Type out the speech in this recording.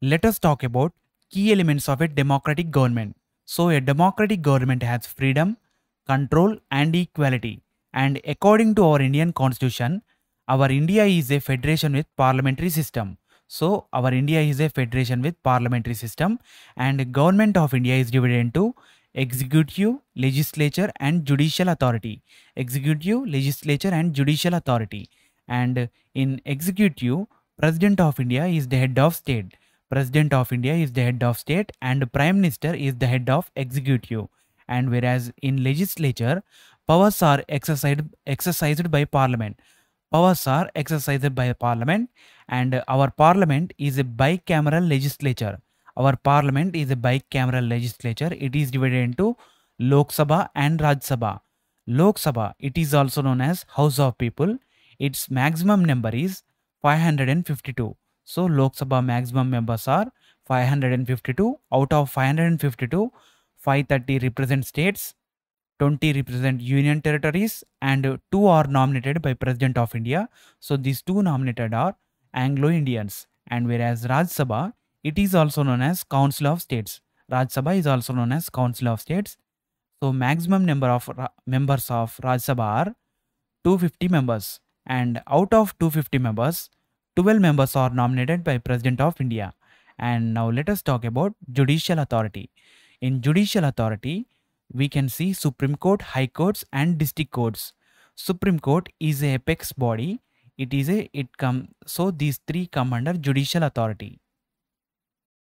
Let us talk about key elements of a democratic government. So a democratic government has freedom, control and equality. And according to our Indian constitution, our India is a federation with parliamentary system. So our India is a federation with parliamentary system and government of India is divided into executive, legislature and judicial authority. Executive, legislature and judicial authority. And in executive, president of India is the head of state President of India is the head of state and Prime Minister is the head of executive. And whereas in legislature, powers are exercised, exercised by parliament. Powers are exercised by parliament and our parliament is a bicameral legislature. Our parliament is a bicameral legislature. It is divided into Lok Sabha and Raj Sabha. Lok Sabha, it is also known as House of People. Its maximum number is 552. So Lok Sabha maximum members are 552. Out of 552, 530 represent states, 20 represent union territories and 2 are nominated by President of India. So these 2 nominated are Anglo-Indians and whereas Raj Sabha, it is also known as Council of States. Raj Sabha is also known as Council of States. So maximum number of members of Raj Sabha are 250 members and out of 250 members, 12 members are nominated by President of India. And now let us talk about judicial authority. In judicial authority, we can see Supreme Court, High Courts and District Courts. Supreme Court is a apex body. It is a it come so these three come under judicial authority.